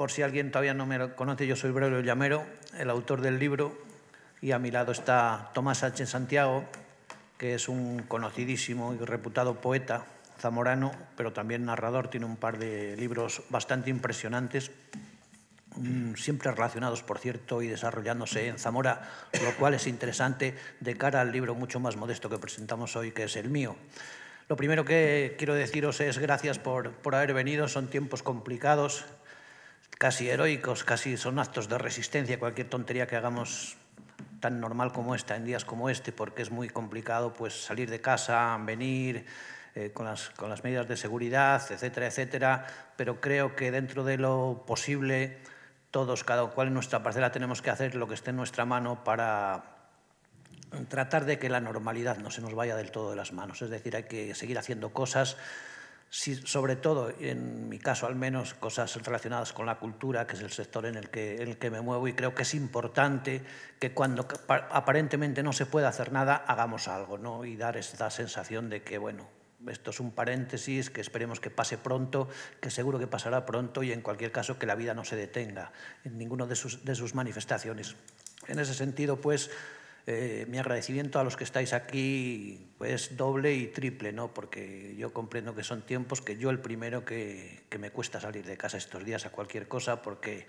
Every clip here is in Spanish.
Por si alguien todavía no me conoce, yo soy Braulio Llamero, el autor del libro, y a mi lado está Tomás H. Santiago, que es un conocidísimo y reputado poeta zamorano, pero también narrador, tiene un par de libros bastante impresionantes, mm, siempre relacionados, por cierto, y desarrollándose en Zamora, lo cual es interesante de cara al libro mucho más modesto que presentamos hoy, que es el mío. Lo primero que quiero deciros es gracias por, por haber venido, son tiempos complicados casi heroicos, casi son actos de resistencia, cualquier tontería que hagamos tan normal como esta, en días como este, porque es muy complicado pues, salir de casa, venir, eh, con, las, con las medidas de seguridad, etcétera, etcétera, pero creo que dentro de lo posible todos, cada cual en nuestra parcela, tenemos que hacer lo que esté en nuestra mano para tratar de que la normalidad no se nos vaya del todo de las manos. Es decir, hay que seguir haciendo cosas sobre todo, en mi caso al menos, cosas relacionadas con la cultura, que es el sector en el que, el que me muevo y creo que es importante que cuando aparentemente no se puede hacer nada, hagamos algo ¿no? y dar esta sensación de que, bueno, esto es un paréntesis que esperemos que pase pronto, que seguro que pasará pronto y en cualquier caso que la vida no se detenga en ninguna de sus, de sus manifestaciones. En ese sentido, pues, eh, mi agradecimiento a los que estáis aquí es pues, doble y triple, ¿no? porque yo comprendo que son tiempos que yo el primero que, me cuesta salir de casa estos días a cualquier cosa porque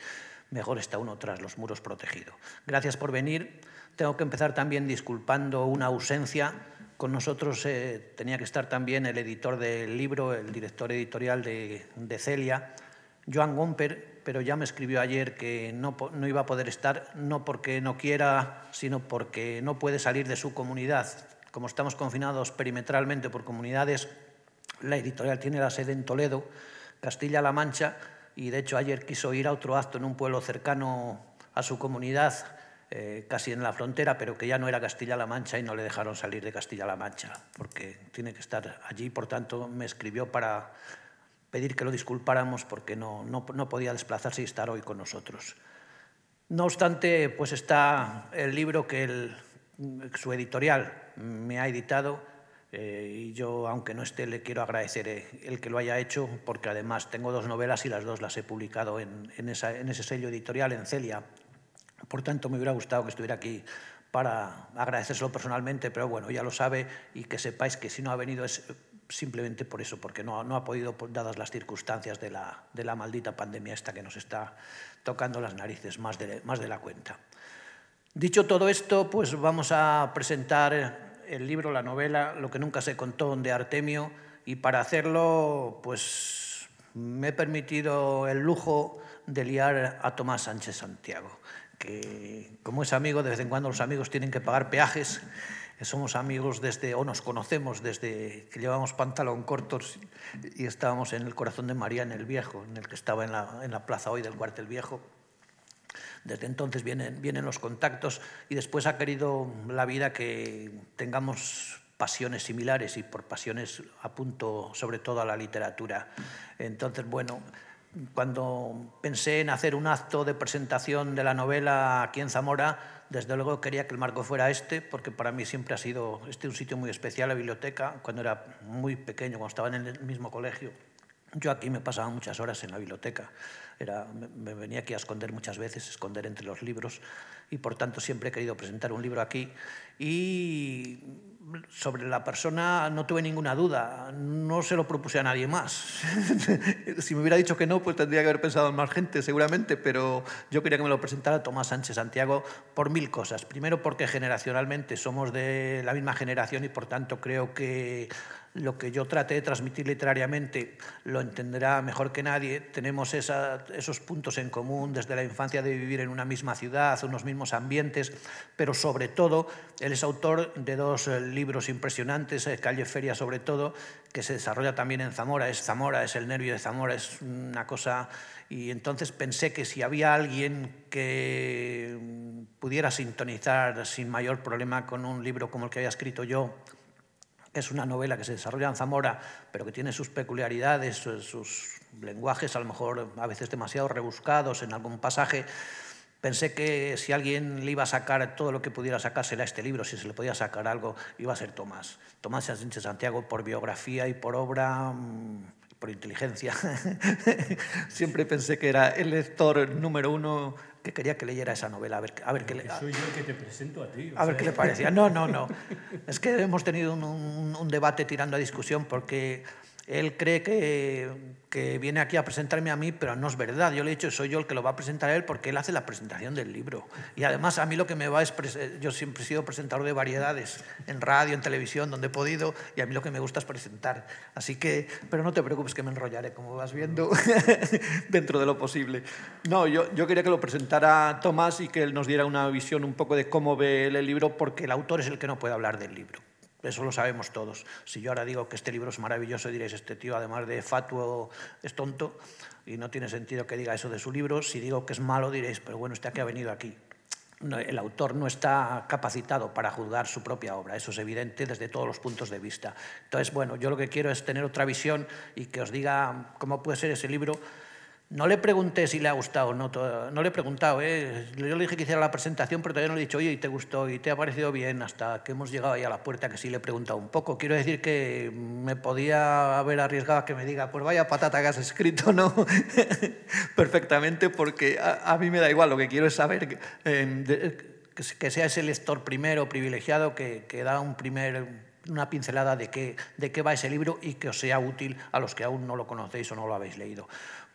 mejor está uno tras los muros protegido. Gracias por venir. Tengo que empezar también disculpando una ausencia. Con nosotros eh, tenía que estar también el editor del libro, el director editorial de, de Celia, Joan Gomper, pero ya me escribió ayer que no, iba a poder estar, no porque no quiera, sino porque no puede salir de su comunidad. Como estamos confinados perimetralmente por comunidades, la editorial tiene la sede en Toledo, Castilla-La Mancha, y de hecho ayer quiso ir a otro acto en un pueblo cercano a su comunidad, eh, casi en la frontera, pero que ya no era Castilla-La Mancha y no le dejaron salir de Castilla-La Mancha, porque tiene que estar allí, por tanto me escribió para pedir que lo disculpáramos porque no, no, no podía desplazarse y estar hoy con nosotros. No obstante, pues está el libro que su editorial me ha editado eh, y yo, aunque no esté, le quiero agradecer eh, el que lo haya hecho porque además tengo dos novelas y las dos las he publicado en, en, en ese sello editorial, en Celia. Por tanto, me hubiera gustado que estuviera aquí para agradecérselo personalmente, pero bueno, ya lo sabe y que sepáis que si no ha venido es simplemente por eso, porque no, ha podido, dadas las circunstancias de la, maldita pandemia esta que nos está tocando las narices más de, más de la cuenta. Dicho todo esto, pues vamos a presentar el libro, la novela, Lo que nunca se contó de Artemio, y para hacerlo, pues me he permitido el lujo de liar a Tomás Sánchez Santiago, que como es amigo, de vez en cuando los amigos tienen que pagar peajes somos amigos desde, o nos conocemos desde que llevamos pantalón cortos y estábamos en el corazón de María en el Viejo, en el que estaba en la, plaza hoy del cuartel Viejo. Desde entonces vienen, vienen los contactos y después ha querido la vida que tengamos pasiones similares y por pasiones apunto sobre todo a la literatura. Entonces, bueno, cuando pensé en hacer un acto de presentación de la novela aquí en Zamora, desde luego quería que el marco fuera este, porque para mí siempre ha sido este un sitio muy especial, la biblioteca. Cuando era muy pequeño, cuando estaba en el mismo colegio, yo aquí me pasaba muchas horas en la biblioteca. Era, me, venía aquí a esconder muchas veces, esconder entre los libros, y por tanto siempre he querido presentar un libro aquí. Y sobre la persona no tuve ninguna duda, no se lo propuse a nadie más. si me hubiera dicho que no, pues tendría que haber pensado en más gente, seguramente, pero yo quería que me lo presentara Tomás Sánchez Santiago por mil cosas. Primero porque generacionalmente somos de la misma generación y por tanto creo que lo que yo traté de transmitir literariamente lo entenderá mejor que nadie. Tenemos esos puntos en común desde la infancia de vivir en una misma ciudad, unos mismos ambientes, pero sobre todo él es autor de dos eh, libros impresionantes, eh, Calle Feria sobre todo, que se desarrolla también en Zamora. Es Zamora, es el nervio de Zamora, es una cosa... Y entonces pensé que si había alguien que pudiera sintonizar sin mayor problema con un libro como el que había escrito yo, es una novela que se desarrolla en Zamora, pero que tiene sus peculiaridades, eh, sus lenguajes a lo mejor a veces demasiado rebuscados en algún pasaje. Pensé que si alguien le iba a sacar todo lo que pudiera sacarse a este libro, si se le podía sacar algo, iba a ser Tomás. Tomás Sánchez Santiago por biografía y por obra, mm, por inteligencia. Siempre pensé que era el lector número uno que quería que leyera esa novela. A ver, a ver qué le... Soy yo el que te presento a ti. A ver qué le parecía. No, no, no. Es que hemos tenido un debate tirando a discusión porque él cree que, viene aquí a presentarme a mí, pero no es verdad. Yo le he dicho, soy yo el que lo va a presentar a él porque él hace la presentación del libro. Y además a mí lo que me va es, yo siempre he sido presentador de variedades, en radio, en televisión, donde he podido, y a mí lo que me gusta es presentar. Así que, pero no te preocupes que me enrollaré, como vas viendo, dentro de lo posible. No, yo, yo quería que lo presentara Tomás y que él nos diera una visión un poco de cómo ve el libro, porque el autor es el que no puede hablar del libro. Eso lo sabemos todos. Si yo ahora digo que este libro es maravilloso, diréis, este tío, además de fatuo, es tonto y no tiene sentido que diga eso de su libro. Si digo que es malo, diréis, pero bueno, este que ha venido aquí. el autor no está capacitado para juzgar su propia obra, eso es evidente desde todos los puntos de vista. Entonces, bueno, yo lo que quiero es tener otra visión y que os diga cómo puede ser ese libro no le pregunté si le ha gustado, no, no le he preguntado. ¿eh? Yo le dije que hiciera la presentación, pero todavía no le he dicho, oye, ¿te gustó y te ha parecido bien? Hasta que hemos llegado ahí a la puerta, que sí le he preguntado un poco. Quiero decir que me podía haber arriesgado a que me diga, pues vaya patata que has escrito, ¿no? Perfectamente, porque a, mí me da igual, lo que quiero es saber eh, que, sea ese lector primero privilegiado que, da un primer una pincelada de qué, de qué va ese libro y que os sea útil a los que aún no lo conocéis o no lo habéis leído.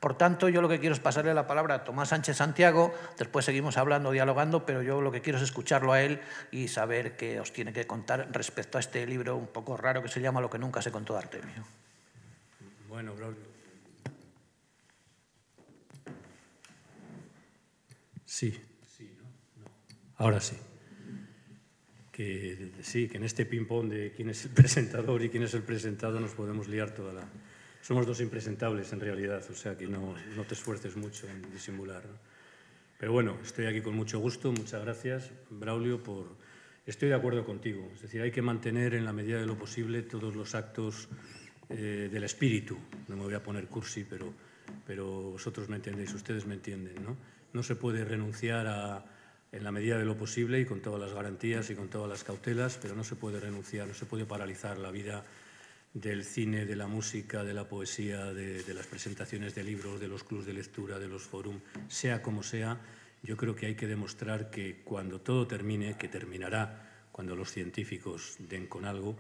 Por tanto, yo lo que quiero es pasarle la palabra a Tomás Sánchez Santiago, después seguimos hablando, dialogando, pero yo lo que quiero es escucharlo a él y saber qué os tiene que contar respecto a este libro un poco raro que se llama Lo que nunca se contó de Artemio. Bueno, Braulio. Sí. Ahora sí. Que, sí, que en este ping-pong de quién es el presentador y quién es el presentado nos podemos liar toda la, somos dos impresentables en realidad, o sea que no, no te esfuerces mucho en disimular. Pero bueno, estoy aquí con mucho gusto, muchas gracias, Braulio, por... Estoy de acuerdo contigo, es decir, hay que mantener en la medida de lo posible todos los actos eh, del espíritu. No me voy a poner cursi, pero, pero vosotros me entendéis, ustedes me entienden, ¿no? No se puede renunciar a, en la medida de lo posible y con todas las garantías y con todas las cautelas, pero no se puede renunciar, no se puede paralizar la vida del cine, de la música, de la poesía, de, las presentaciones de libros, de los clubs de lectura, de los forums, sea como sea, yo creo que hay que demostrar que cuando todo termine, que terminará cuando los científicos den con algo,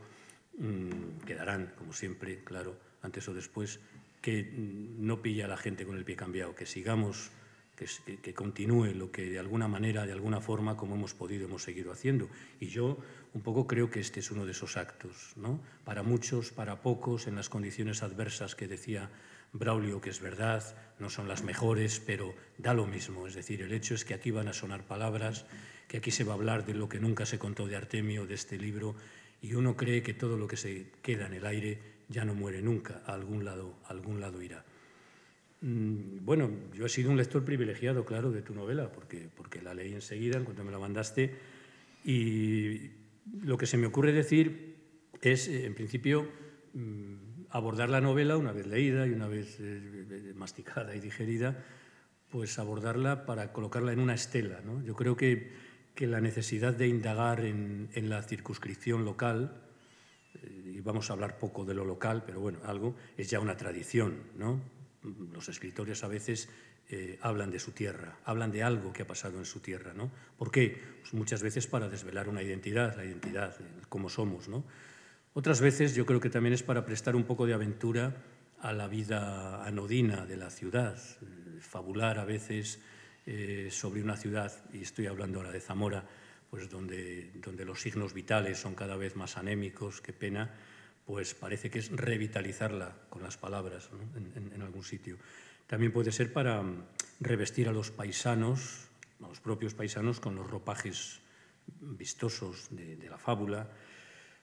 mm, quedarán, como siempre, claro, antes o después, que mm, no pilla a la gente con el pie cambiado, que sigamos que, continúe lo que de alguna manera, de alguna forma, como hemos podido, hemos seguido haciendo. Y yo un poco creo que este es uno de esos actos, ¿no? Para muchos, para pocos, en las condiciones adversas que decía Braulio, que es verdad, no son las mejores, pero da lo mismo. Es decir, el hecho es que aquí van a sonar palabras, que aquí se va a hablar de lo que nunca se contó de Artemio, de este libro, y uno cree que todo lo que se queda en el aire ya no muere nunca, a algún lado, a algún lado irá. Mm, bueno, yo he sido un lector privilegiado, claro, de tu novela, porque, la leí enseguida, en cuanto me la mandaste, y lo que se me ocurre decir es, eh, en principio, mm, abordar la novela una vez leída y una vez eh, eh, masticada y digerida, pues abordarla para colocarla en una estela. Yo creo que, la necesidad de indagar en, en la circunscripción local, y vamos a hablar poco de lo local, pero bueno, algo, es ya una tradición, ¿no? los escritores a veces eh, hablan de su tierra, hablan de algo que ha pasado en su tierra, ¿no? ¿Por qué? Pues muchas veces para desvelar una identidad, la identidad, eh, cómo somos, Otras veces yo creo que también es para prestar un poco de aventura a la vida anodina de la ciudad, eh, fabular a veces sobre una ciudad, y estoy hablando ahora de Zamora, pues donde, donde los signos vitales son cada vez más anémicos, qué pena, pues parece que es revitalizarla con las palabras en, algún sitio. También puede ser para mm, revestir a los paisanos, a los propios paisanos, con los ropajes vistosos de, la fábula,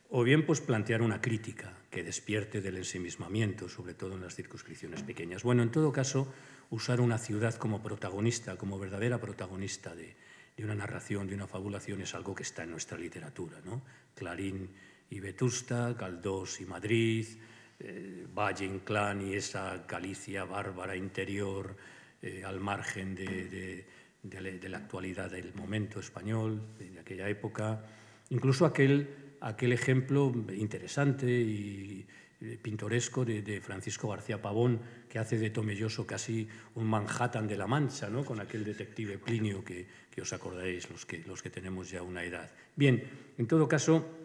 o bien pues plantear una crítica que despierte del ensimismamiento, sobre todo en las circunscripciones pequeñas. Bueno, en todo caso, usar una ciudad como protagonista, como verdadera protagonista de, de una narración, de una fabulación, es algo que está en nuestra literatura. ¿no? Clarín y Vetusta, Galdós y Madrid, eh, Valle Inclán y esa Galicia bárbara interior eh, al margen de, la, actualidad del momento español, de aquella época. Incluso aquel, aquel ejemplo interesante y eh, pintoresco de, Francisco García Pavón, que hace de Tomelloso casi un Manhattan de la Mancha, ¿no? con aquel detective Plinio que, os acordáis los que, los que tenemos ya una edad. Bien, en todo caso,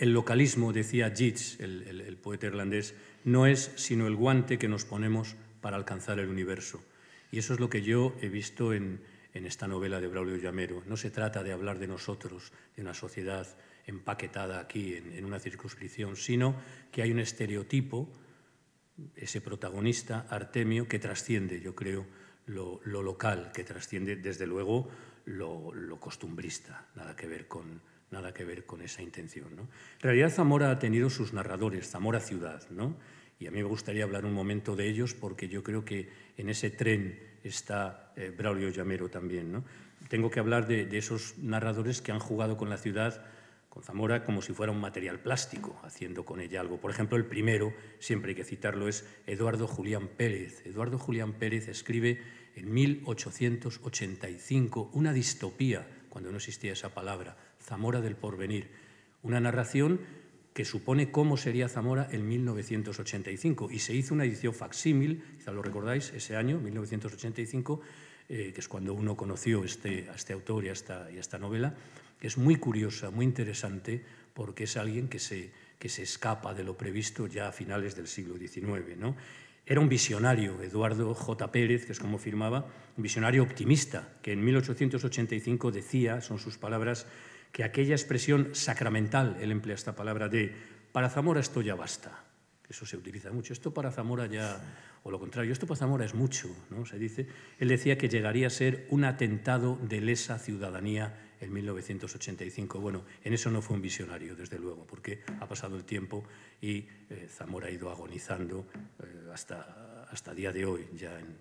el localismo, decía Yeats, el, poeta irlandés, no es sino el guante que nos ponemos para alcanzar el universo. Y eso es lo que yo he visto en, esta novela de Braulio Llamero. No se trata de hablar de nosotros, de una sociedad empaquetada aquí en, una circunscripción, sino que hay un estereotipo, ese protagonista, Artemio, que trasciende, yo creo, lo, local, que trasciende, desde luego, lo costumbrista, nada que ver con, nada que ver con esa intención. ¿no? En realidad Zamora ha tenido sus narradores, Zamora Ciudad, ¿no? y a mí me gustaría hablar un momento de ellos porque yo creo que en ese tren está eh, Braulio Llamero también. Tengo que hablar de, de, esos narradores que han jugado con la ciudad, con Zamora, como si fuera un material plástico, haciendo con ella algo. Por ejemplo, el primero, siempre hay que citarlo, es Eduardo Julián Pérez. Eduardo Julián Pérez escribe en 1885 una distopía, cuando no existía esa palabra, Zamora del Porvenir, una narración que supone cómo sería Zamora en 1985. Y se hizo una edición facsímil, quizá lo recordáis, ese año, 1985, eh, que es cuando uno conoció este, a este autor y a esta, y esta novela, que es muy curiosa, muy interesante, porque es alguien que se, que se escapa de lo previsto ya a finales del siglo XIX. ¿no? Era un visionario, Eduardo J. Pérez, que es como firmaba, un visionario optimista, que en 1885 decía, son sus palabras, que aquella expresión sacramental, él emplea esta palabra de para Zamora esto ya basta. Eso se utiliza mucho. Esto para Zamora ya, o lo contrario, esto para Zamora es mucho, ¿no? Se dice. Él decía que llegaría a ser un atentado de lesa ciudadanía en 1985. Bueno, en eso no fue un visionario, desde luego, porque ha pasado el tiempo y eh, Zamora ha ido agonizando eh, hasta, hasta día de hoy, ya en,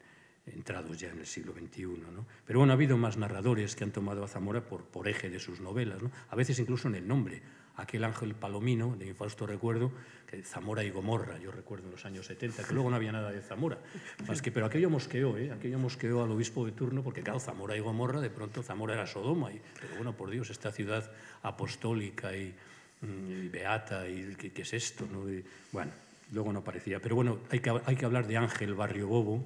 entrados ya en el siglo XXI. ¿no? Pero bueno, ha habido más narradores que han tomado a Zamora por, por eje de sus novelas, ¿no? a veces incluso en el nombre. Aquel ángel palomino, de mi recuerdo, que Zamora y Gomorra, yo recuerdo en los años 70, que luego no había nada de Zamora. Más que, pero aquello mosqueó, ¿eh? aquello mosqueó al obispo de turno, porque claro, Zamora y Gomorra, de pronto Zamora era Sodoma. Y, pero bueno, por Dios, esta ciudad apostólica y, mm, beata, y ¿qué, es esto? ¿no? bueno, luego no parecía, Pero bueno, hay que, hay que hablar de Ángel Barrio Bobo,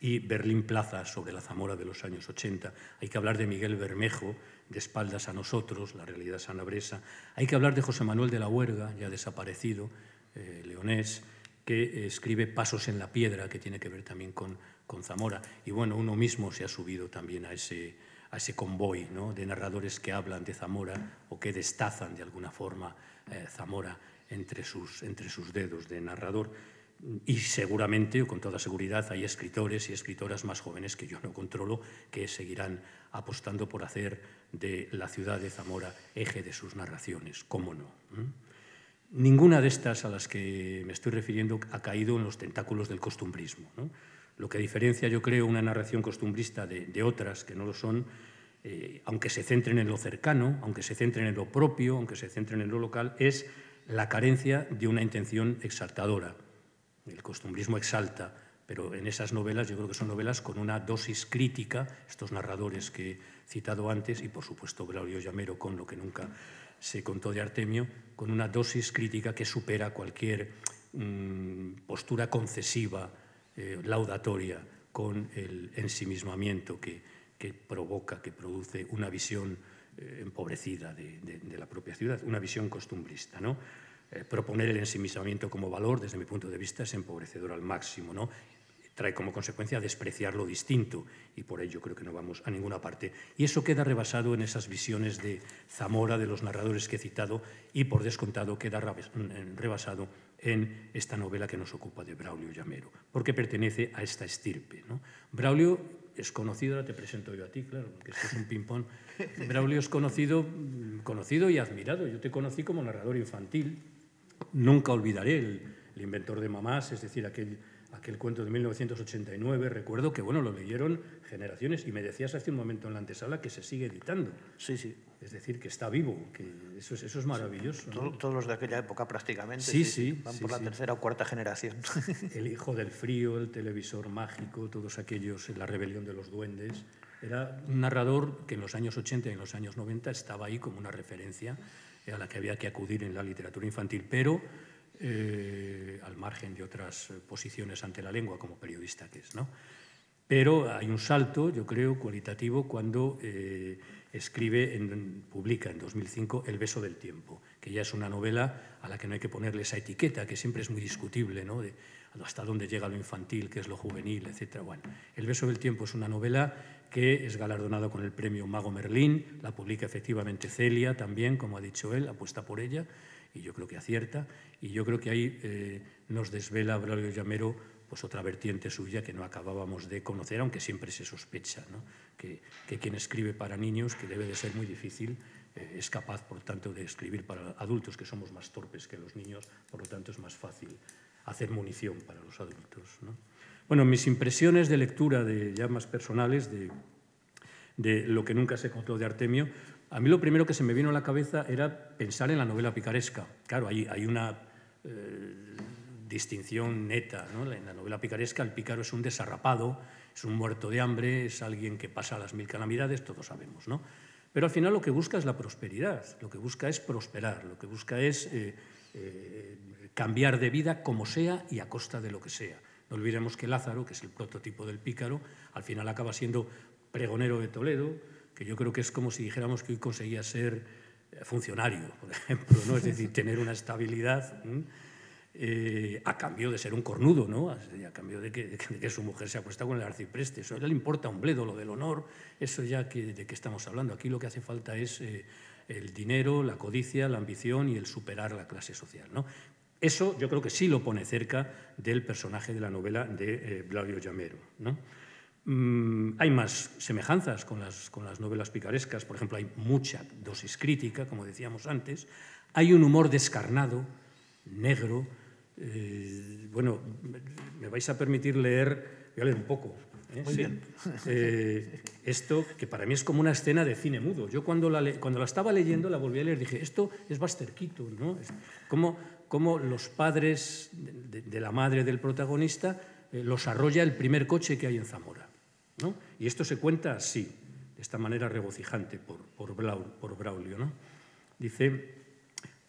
y Berlín Plaza sobre la Zamora de los años 80. Hay que hablar de Miguel Bermejo, de espaldas a nosotros, la realidad sanabresa. Hay que hablar de José Manuel de la Huerga, ya desaparecido, eh, leonés, que escribe Pasos en la Piedra, que tiene que ver también con, con Zamora. Y bueno, uno mismo se ha subido también a ese, a ese convoy de narradores que hablan de Zamora o que destazan de alguna forma eh, Zamora entre sus, entre sus dedos de narrador y seguramente, o con toda seguridad, hay escritores y escritoras más jóvenes que yo no controlo que seguirán apostando por hacer de la ciudad de Zamora eje de sus narraciones, cómo no. ¿Mm? Ninguna de estas a las que me estoy refiriendo ha caído en los tentáculos del costumbrismo. Lo que diferencia, yo creo, una narración costumbrista de, otras que no lo son, eh, aunque se centren en lo cercano, aunque se centren en lo propio, aunque se centren en lo local, es la carencia de una intención exaltadora el costumbrismo exalta, pero en esas novelas yo creo que son novelas con una dosis crítica, estos narradores que he citado antes, y por supuesto Claudio Llamero con lo que nunca se contó de Artemio, con una dosis crítica que supera cualquier mm, postura concesiva, eh, laudatoria, con el ensimismamiento que, provoca, que produce una visión eh, empobrecida de, de, la propia ciudad, una visión costumbrista. ¿no? Eh, proponer el ensimismamiento como valor, desde mi punto de vista, es empobrecedor al máximo, ¿no? trae como consecuencia despreciar lo distinto y por ello creo que no vamos a ninguna parte. Y eso queda rebasado en esas visiones de Zamora, de los narradores que he citado, y por descontado queda mm, eh, rebasado en esta novela que nos ocupa de Braulio Llamero, porque pertenece a esta estirpe. Braulio es conocido, ahora te presento yo a ti, claro, porque esto es un ping-pong. Braulio es conocido, mm, conocido y admirado. Yo te conocí como narrador infantil, Nunca olvidaré el, inventor de mamás, es decir, aquel, aquel cuento de 1989. Recuerdo que, bueno, lo leyeron generaciones y me decías hace un momento en la antesala que se sigue editando. Sí, sí. Es decir, que está vivo, que eso es, eso es maravilloso. Todos los de aquella época prácticamente. Sí, sí. van por la tercera o cuarta generación. El hijo del frío, el televisor mágico, todos aquellos, la rebelión de los duendes. Era un narrador que en los años 80 y en los años 90 estaba ahí como una referencia a la que había que acudir en la literatura infantil, pero eh, al margen de otras posiciones ante la lengua como periodista que es, ¿no? Pero hay un salto, yo creo, cualitativo cuando eh, escribe, en, publica en 2005 El beso del tiempo, que ya es una novela a la que no hay que ponerle esa etiqueta, que siempre es muy discutible, ¿no? De, hasta dónde llega lo infantil, qué es lo juvenil, etc. El beso del tiempo es una novela que es galardonada con el premio Mago Merlín, la publica efectivamente Celia también, como ha dicho él, apuesta por ella, y yo creo que acierta, y yo creo que ahí eh, nos desvela Braulio Llamero pues otra vertiente suya que no acabábamos de conocer, aunque siempre se sospecha ¿no? que, que quien escribe para niños, que debe de ser muy difícil, es capaz, por tanto, de escribir para adultos que somos más torpes que los niños, por lo tanto es más fácil hacer munición para los adultos. Bueno, mis impresiones de lectura de, llamas personales de, de lo que nunca se contó de Artemio, a mí lo primero que se me vino a la cabeza era pensar en la novela picaresca. Claro, hay, hay una eh, distinción neta. En la novela picaresca el pícaro es un desarrapado, es un muerto de hambre, es alguien que pasa las mil calamidades, todos sabemos. ¿no? Pero al final lo que busca es la prosperidad, lo que busca es prosperar, lo que busca es eh, eh, cambiar de vida como sea y a costa de lo que sea. No olvidemos que Lázaro, que es el prototipo del pícaro, al final acaba siendo pregonero de Toledo, que yo creo que es como si dijéramos que hoy conseguía ser eh, funcionario, por ejemplo, ¿no? es decir, tener una estabilidad. Eh, a cambio de ser un cornudo, ¿no? a cambio de que, su mujer se puesto con el arcipreste. Eso ya le importa un bledo, lo del honor, eso ya de qué estamos hablando. Aquí lo que hace falta es eh, el dinero, la codicia, la ambición y el superar la clase social. ¿no? Eso yo creo que sí lo pone cerca del personaje de la novela de eh, Llamero. Mm, hay más semejanzas con las, con las novelas picarescas, por ejemplo, hay mucha dosis crítica, como decíamos antes, hay un humor descarnado, negro, eh, bueno, me vais a permitir leer, voy a leer un poco. ¿eh? Muy bien. Eh, esto, que para mí es como una escena de cine mudo. Yo cuando la, cuando la estaba leyendo, la volví a leer, dije, esto es Basterquito. ¿no? Como los padres de, la madre del protagonista los arrolla el primer coche que hay en Zamora. ¿no? Y esto se cuenta así, de esta manera regocijante por, por, Braulio. ¿no? Dice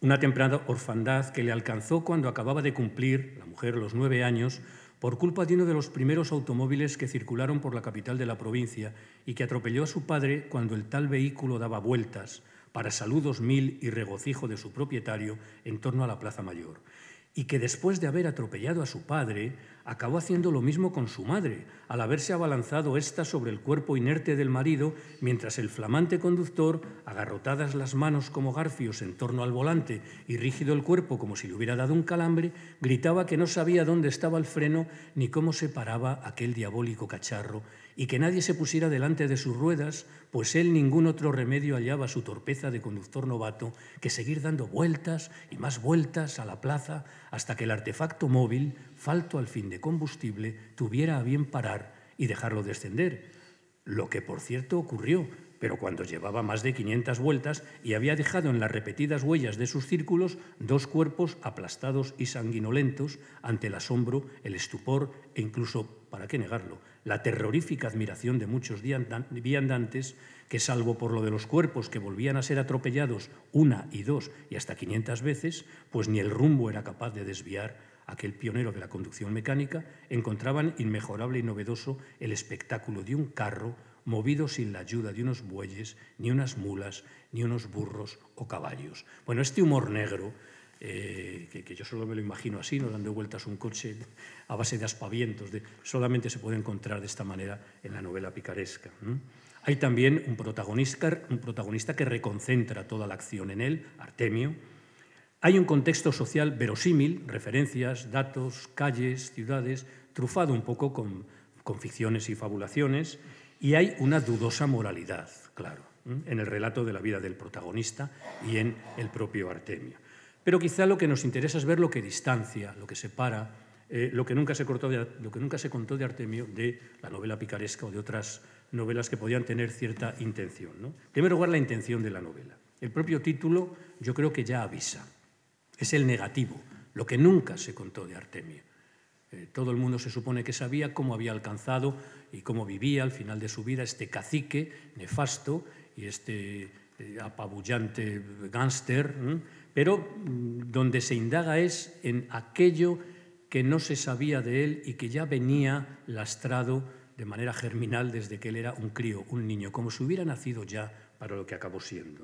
una temprana orfandad que le alcanzó cuando acababa de cumplir, la mujer, los nueve años, por culpa de uno de los primeros automóviles que circularon por la capital de la provincia y que atropelló a su padre cuando el tal vehículo daba vueltas, para saludos mil y regocijo de su propietario, en torno a la Plaza Mayor y que después de haber atropellado a su padre, acabó haciendo lo mismo con su madre, al haberse abalanzado ésta sobre el cuerpo inerte del marido, mientras el flamante conductor, agarrotadas las manos como garfios en torno al volante y rígido el cuerpo como si le hubiera dado un calambre, gritaba que no sabía dónde estaba el freno ni cómo se paraba aquel diabólico cacharro y que nadie se pusiera delante de sus ruedas, pues él ningún otro remedio hallaba su torpeza de conductor novato que seguir dando vueltas y más vueltas a la plaza hasta que el artefacto móvil, falto al fin de combustible, tuviera a bien parar y dejarlo descender. Lo que, por cierto, ocurrió, pero cuando llevaba más de 500 vueltas y había dejado en las repetidas huellas de sus círculos dos cuerpos aplastados y sanguinolentos ante el asombro, el estupor e incluso, ¿para qué negarlo?, la terrorífica admiración de muchos viandantes que, salvo por lo de los cuerpos que volvían a ser atropellados una y dos y hasta 500 veces, pues ni el rumbo era capaz de desviar aquel pionero de la conducción mecánica, encontraban inmejorable y novedoso el espectáculo de un carro movido sin la ayuda de unos bueyes, ni unas mulas, ni unos burros o caballos. Bueno, este humor negro, eh, que, yo solo me lo imagino así, no dando vueltas un coche a base de aspavientos, de, solamente se puede encontrar de esta manera en la novela picaresca. Hay también un protagonista, que reconcentra toda la acción en él, Artemio, hay un contexto social verosímil, referencias, datos, calles, ciudades, trufado un poco con, ficciones y fabulaciones, y hay una dudosa moralidad, claro, en el relato de la vida del protagonista y en el propio Artemio. Pero quizá lo que nos interesa es ver lo que distancia, lo que separa, eh, lo, que nunca se lo que nunca se contó de Artemio de la novela picaresca o de otras novelas que podían tener cierta intención. ¿no? En primer lugar, la intención de la novela. El propio título yo creo que ya avisa. Es el negativo, lo que nunca se contó de Artemio. Eh, todo el mundo se supone que sabía cómo había alcanzado y cómo vivía al final de su vida este cacique nefasto y este eh, apabullante gángster, pero mm, donde se indaga es en aquello que no se sabía de él y que ya venía lastrado de manera germinal desde que él era un crío, un niño, como si hubiera nacido ya para lo que acabó siendo.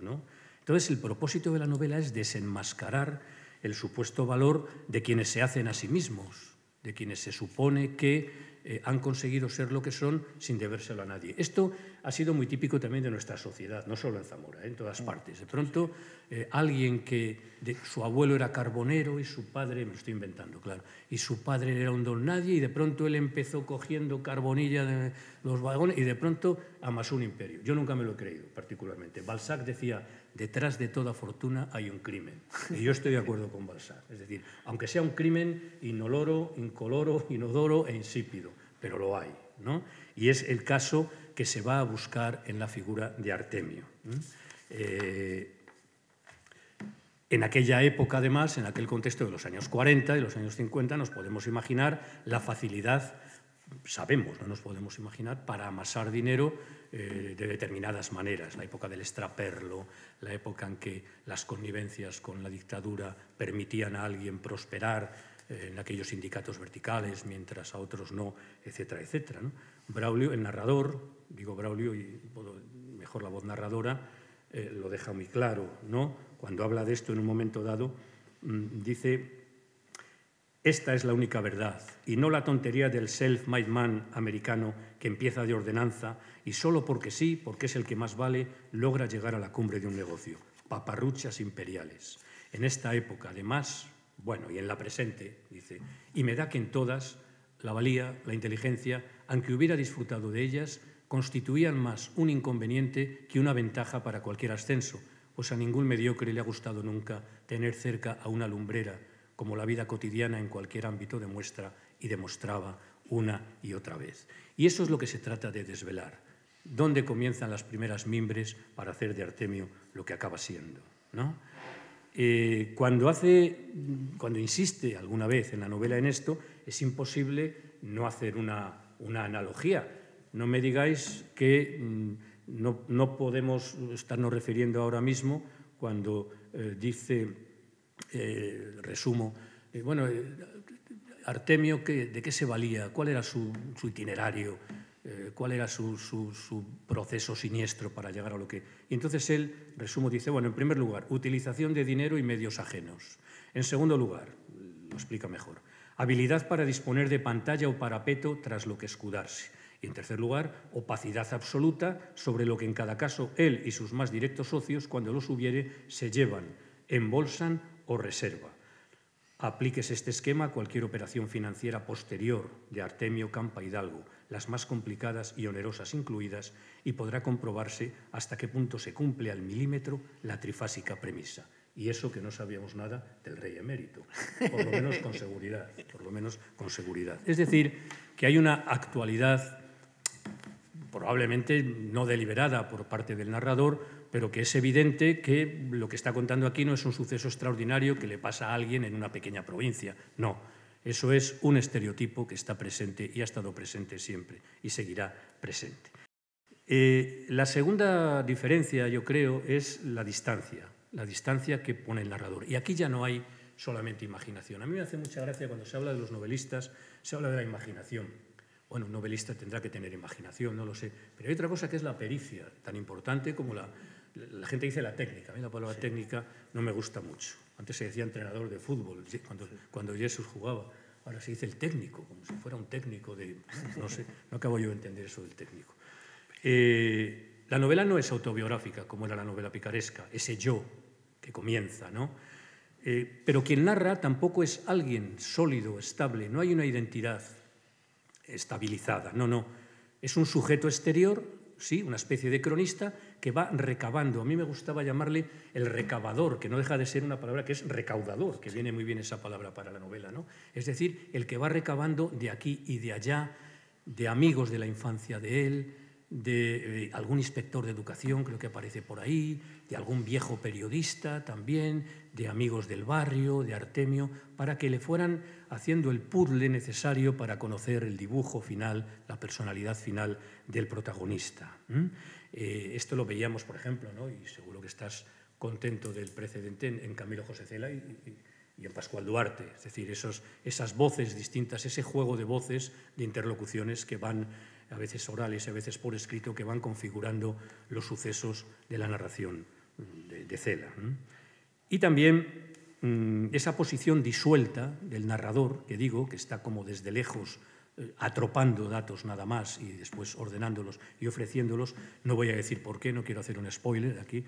Entonces el propósito de la novela es desenmascarar el supuesto valor de quienes se hacen a sí mismos, de quienes se supone que eh, han conseguido ser lo que son sin debérselo a nadie. Esto ha sido muy típico también de nuestra sociedad, no solo en Zamora, en todas partes. De pronto, eh, alguien que su abuelo era carbonero y su padre, me lo estoy inventando, claro, y su padre era un don nadie y de pronto él empezó cogiendo carbonilla de los vagones y de pronto amasó un imperio. Yo nunca me lo he creído, particularmente. Balzac decía, detrás de toda fortuna hay un crimen. Y yo estoy de acuerdo con Balsar. Es decir, aunque sea un crimen inoloro, incoloro, inodoro e insípido, pero lo hay. ¿no? Y es el caso que se va a buscar en la figura de Artemio. Eh, en aquella época, además, en aquel contexto de los años 40 y los años 50, nos podemos imaginar la facilidad, sabemos, no nos podemos imaginar, para amasar dinero eh, de determinadas maneras, la época del extraperlo, la época en que las connivencias con la dictadura permitían a alguien prosperar eh, en aquellos sindicatos verticales, mientras a otros no, etcétera, etcétera. Braulio, el narrador, digo Braulio y mejor la voz narradora, eh, lo deja muy claro, ¿no? cuando habla de esto en un momento dado, mm, dice esta es la única verdad y no la tontería del self-made man americano que empieza de ordenanza y solo porque sí, porque es el que más vale, logra llegar a la cumbre de un negocio. Paparruchas imperiales. En esta época, además, bueno, y en la presente, dice, y me da que en todas la valía, la inteligencia, aunque hubiera disfrutado de ellas, constituían más un inconveniente que una ventaja para cualquier ascenso, pues a ningún mediocre le ha gustado nunca tener cerca a una lumbrera como la vida cotidiana en cualquier ámbito demuestra y demostraba una y otra vez. Y eso es lo que se trata de desvelar. ¿Dónde comienzan las primeras mimbres para hacer de Artemio lo que acaba siendo? ¿no? Eh, cuando, hace, cuando insiste alguna vez en la novela en esto, es imposible no hacer una, analogía. No me digáis que mm, no, podemos estarnos refiriendo ahora mismo cuando eh, dice eh, resumo, eh, bueno, eh, Artemio, ¿de qué se valía? ¿Cuál era su, itinerario? ¿Cuál era su, proceso siniestro para llegar a lo que...? Y entonces él, resumo, dice, bueno, en primer lugar, utilización de dinero y medios ajenos. En segundo lugar, lo explica mejor, habilidad para disponer de pantalla o parapeto tras lo que escudarse. Y en tercer lugar, opacidad absoluta sobre lo que en cada caso él y sus más directos socios, cuando los hubiere, se llevan, embolsan o reserva. Apliques este esquema a cualquier operación financiera posterior de Artemio Campa Hidalgo, las más complicadas y onerosas incluidas, y podrá comprobarse hasta qué punto se cumple al milímetro la trifásica premisa. Y eso que no sabíamos nada del rey emérito, por lo menos con seguridad, por lo menos con seguridad. Es decir, que hay una actualidad probablemente no deliberada por parte del narrador, pero que es evidente que lo que está contando aquí no es un suceso extraordinario que le pasa a alguien en una pequeña provincia. No, eso es un estereotipo que está presente y ha estado presente siempre y seguirá presente. Eh, la segunda diferencia, yo creo, es la distancia, la distancia que pone el narrador. Y aquí ya no hay solamente imaginación. A mí me hace mucha gracia cuando se habla de los novelistas, se habla de la imaginación. Bueno, un novelista tendrá que tener imaginación, no lo sé. Pero hay otra cosa que es la pericia, tan importante como la la gente dice la técnica, a mí la palabra técnica no me gusta mucho. Antes se decía entrenador de fútbol, cuando, Jesús jugaba. Ahora se dice el técnico, como si fuera un técnico de... No sé, no acabo yo de entender eso del técnico. Eh, la novela no es autobiográfica, como era la novela picaresca, ese yo que comienza, ¿no? Eh, pero quien narra tampoco es alguien sólido, estable, no hay una identidad estabilizada, no, no. Es un sujeto exterior, sí, una especie de cronista, que va recabando. A mí me gustaba llamarle el recabador, que no deja de ser una palabra que es recaudador, que viene muy bien esa palabra para la novela, ¿no? Es decir, el que va recabando de aquí y de allá, de amigos de la infancia de él, de algún inspector de educación, creo que aparece por ahí, de algún viejo periodista también, de amigos del barrio, de Artemio, para que le fueran haciendo el puzzle necesario para conocer el dibujo final, la personalidad final del protagonista. Eh, esto lo veíamos, por ejemplo, ¿no? y seguro que estás contento del precedente en, Camilo José Cela y, y en Pascual Duarte, es decir, esos, esas voces distintas, ese juego de voces, de interlocuciones que van a veces orales y a veces por escrito, que van configurando los sucesos de la narración de, Cela. Y también mm, esa posición disuelta del narrador, que digo, que está como desde lejos eh, atropando datos nada más y después ordenándolos y ofreciéndolos, no voy a decir por qué, no quiero hacer un spoiler aquí.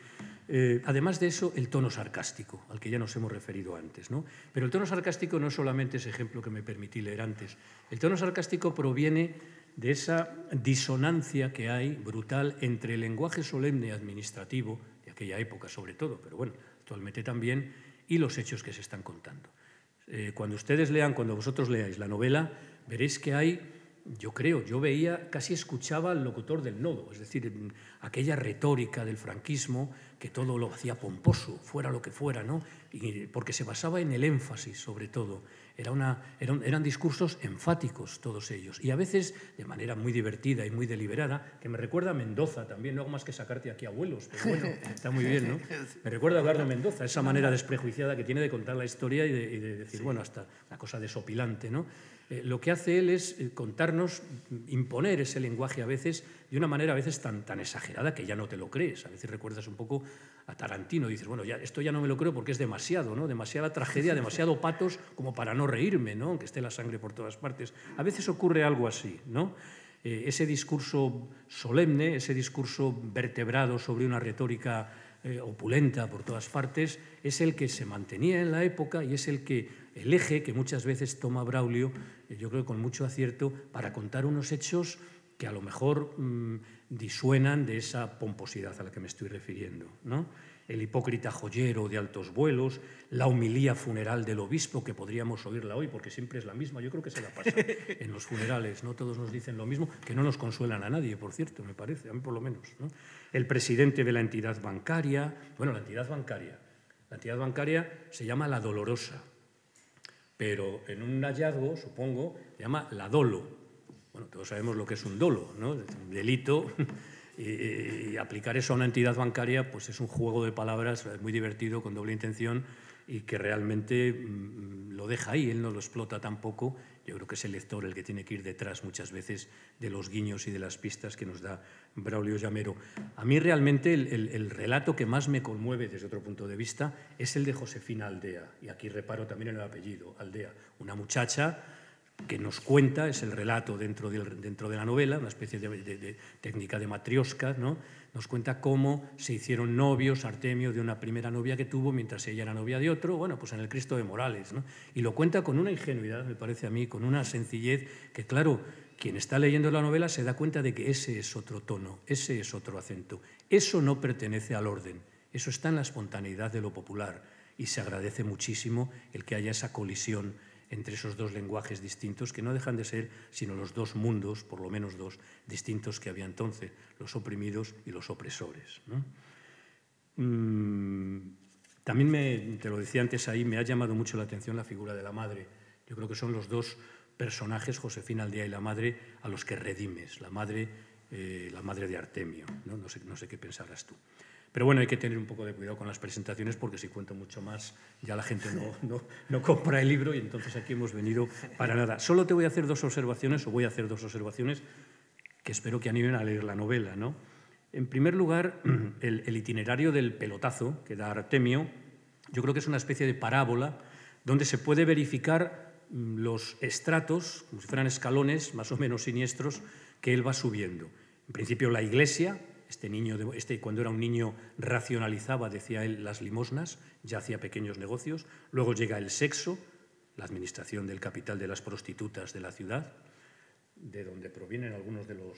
Eh, además de eso, el tono sarcástico, al que ya nos hemos referido antes. ¿no? Pero el tono sarcástico no es solamente ese ejemplo que me permití leer antes. El tono sarcástico proviene de esa disonancia que hay brutal entre el lenguaje solemne y administrativo, de aquella época sobre todo, pero bueno, actualmente también, y los hechos que se están contando. Eh, cuando ustedes lean, cuando vosotros leáis la novela, veréis que hay, yo creo, yo veía, casi escuchaba al locutor del nodo, es decir, aquella retórica del franquismo que todo lo hacía pomposo, fuera lo que fuera, ¿no? Y porque se basaba en el énfasis, sobre todo, una, eran, discursos enfáticos todos ellos y a veces de manera muy divertida y muy deliberada, que me recuerda a Mendoza también, no hago más que sacarte aquí abuelos, pero bueno, está muy bien, ¿no? Me recuerda a Eduardo Mendoza, esa manera desprejuiciada que tiene de contar la historia y de, decir, bueno, hasta la cosa desopilante, ¿no? Eh, lo que hace él es eh, contarnos, imponer ese lenguaje a veces de una manera a veces tan, exagerada que ya no te lo crees. A veces recuerdas un poco a Tarantino, y dices, bueno, ya, esto ya no me lo creo porque es demasiado, ¿no? demasiada tragedia, demasiado patos como para no reírme, ¿no? aunque esté la sangre por todas partes. A veces ocurre algo así, ¿no? Eh, ese discurso solemne, ese discurso vertebrado sobre una retórica opulenta por todas partes, es el que se mantenía en la época y es el que el eje que muchas veces toma Braulio yo creo que con mucho acierto, para contar unos hechos que a lo mejor mm, disuenan de esa pomposidad a la que me estoy refiriendo. ¿no? El hipócrita joyero de altos vuelos, la humilía funeral del obispo, que podríamos oírla hoy porque siempre es la misma, yo creo que se la pasa en los funerales, ¿no? todos nos dicen lo mismo, que no nos consuelan a nadie, por cierto, me parece, a mí por lo menos. El presidente de la entidad bancaria, bueno, la entidad bancaria, la entidad bancaria se llama La Dolorosa, pero en un hallazgo, supongo, se llama la dolo. Bueno, todos sabemos lo que es un dolo, ¿no? un delito. y, aplicar eso a una entidad bancaria pues es un juego de palabras muy divertido, con doble intención, y que realmente mm, lo deja ahí, él no lo explota tampoco yo creo que es el lector el que tiene que ir detrás muchas veces de los guiños y de las pistas que nos da Braulio Llamero. A mí realmente el, relato que más me conmueve desde otro punto de vista es el de Josefina Aldea, y aquí reparo también en el apellido, Aldea, una muchacha que nos cuenta, es el relato dentro de, dentro de la novela, una especie de, de técnica de matriosca, ¿no? Nos cuenta cómo se hicieron novios, Artemio de una primera novia que tuvo mientras ella era novia de otro, bueno, pues en el Cristo de Morales. Y lo cuenta con una ingenuidad, me parece a mí, con una sencillez que, claro, quien está leyendo la novela se da cuenta de que ese es otro tono, ese es otro acento. Eso no pertenece al orden, eso está en la espontaneidad de lo popular y se agradece muchísimo el que haya esa colisión entre esos dos lenguajes distintos, que no dejan de ser sino los dos mundos, por lo menos dos, distintos que había entonces, los oprimidos y los opresores. Mm, también te lo decía antes ahí, me ha llamado mucho la atención la figura de la madre. Yo creo que son los dos personajes, Josefina Aldea y la madre, a los que redimes, la madre, eh, la madre de Artemio. no sé qué pensarás tú. Pero bueno, hay que tener un poco de cuidado con las presentaciones porque si cuento mucho más ya la gente no, no, compra el libro y entonces aquí hemos venido para nada. Solo te voy a hacer dos observaciones, o voy a hacer dos observaciones que espero que animen a leer la novela. En primer lugar, el, el itinerario del pelotazo que da Artemio, yo creo que es una especie de parábola donde se puede verificar mm, los estratos, como si fueran escalones más o menos siniestros, que él va subiendo. En principio la iglesia, este niño, este cuando era un niño racionalizaba, decía él, las limosnas, ya hacía pequeños negocios. Luego llega el sexo, la administración del capital de las prostitutas de la ciudad, de donde provienen algunos de los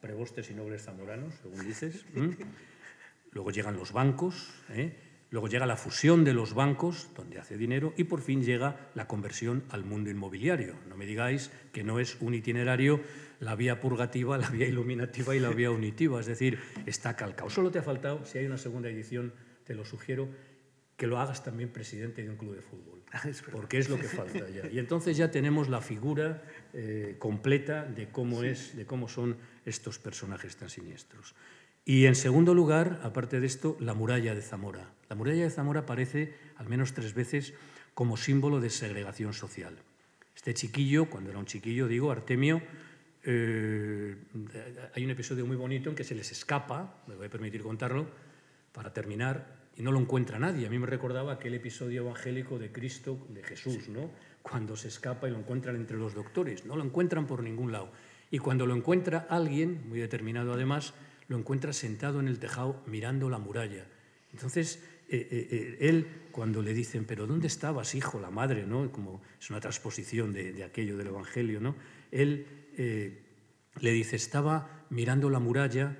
prebostes y nobles zamoranos, según dices. Luego llegan los bancos, ¿eh? Luego llega la fusión de los bancos, donde hace dinero, y por fin llega la conversión al mundo inmobiliario. No me digáis que no es un itinerario la vía purgativa, la vía iluminativa y la vía unitiva. Es decir, está calcado. Solo te ha faltado, si hay una segunda edición, te lo sugiero, que lo hagas también presidente de un club de fútbol, ah, porque es lo que falta ya. Y entonces ya tenemos la figura eh, completa de cómo, es, de cómo son estos personajes tan siniestros. Y en segundo lugar, aparte de esto, la muralla de Zamora. La muralla de Zamora aparece al menos tres veces como símbolo de segregación social. Este chiquillo, cuando era un chiquillo, digo, Artemio, eh, hay un episodio muy bonito en que se les escapa, me voy a permitir contarlo, para terminar, y no lo encuentra nadie. A mí me recordaba aquel episodio evangélico de Cristo, de Jesús, ¿no? cuando se escapa y lo encuentran entre los doctores. No lo encuentran por ningún lado. Y cuando lo encuentra alguien, muy determinado además, lo encuentra sentado en el tejado mirando la muralla. Entonces, eh, eh, eh, él, cuando le dicen, pero ¿dónde estabas, hijo, la madre? ¿no? Como es una transposición de, aquello del Evangelio, ¿no? Él le dice, estaba mirando la muralla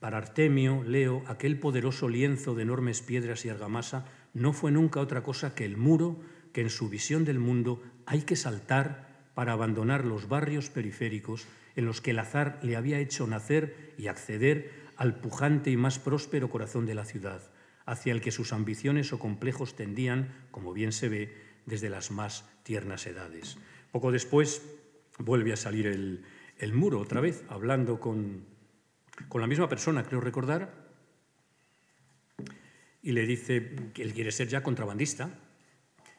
para Artemio, Leo, aquel poderoso lienzo de enormes piedras y argamasa, no fue nunca otra cosa que el muro que en su visión del mundo hay que saltar para abandonar los barrios periféricos en los que el azar le había hecho nacer y acceder al pujante y más próspero corazón de la ciudad, hacia el que sus ambiciones o complejos tendían, como bien se ve, desde las más tiernas edades. Poco después vuelve a salir el, muro otra vez, hablando con, con la misma persona, creo recordar, y le dice que él quiere ser ya contrabandista.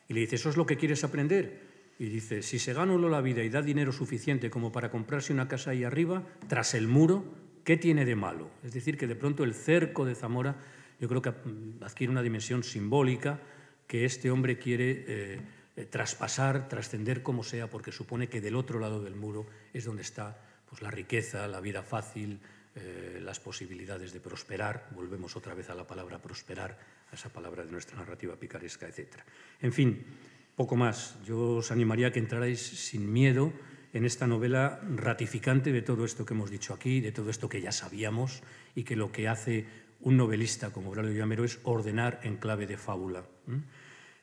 Y le dice, ¿eso es lo que quieres aprender? Y dice, si se gana uno la vida y da dinero suficiente como para comprarse una casa ahí arriba, tras el muro, ¿qué tiene de malo? Es decir, que de pronto el cerco de Zamora yo creo que mm, adquiere una dimensión simbólica que este hombre quiere eh, traspasar, trascender como sea, porque supone que del otro lado del muro es donde está pues, la riqueza, la vida fácil, eh, las posibilidades de prosperar. Volvemos otra vez a la palabra prosperar, a esa palabra de nuestra narrativa picaresca, etc. En fin, poco más. Yo os animaría a que entrarais sin miedo en esta novela ratificante de todo esto que hemos dicho aquí, de todo esto que ya sabíamos y que lo que hace un novelista como Braulio Llamero es ordenar en clave de fábula